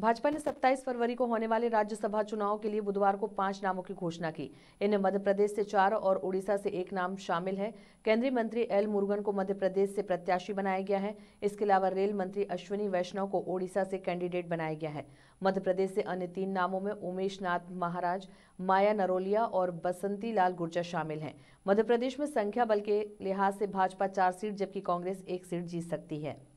भाजपा ने 27 फरवरी को होने वाले राज्यसभा चुनाव के लिए बुधवार को पांच नामों की घोषणा की इनमें मध्य प्रदेश से चार और उड़ीसा से एक नाम शामिल है केंद्रीय मंत्री एल मुर्गन को मध्य प्रदेश से प्रत्याशी बनाया गया है इसके अलावा रेल मंत्री अश्विनी वैष्णव को ओडिशा से कैंडिडेट बनाया गया है मध्य प्रदेश से अन्य तीन नामों में उमेश नाथ महाराज माया नरोलिया और बसंती लाल गुर्जर शामिल हैं मध्य प्रदेश में संख्या बल के लिहाज से भाजपा चार सीट जबकि कांग्रेस एक सीट जीत सकती है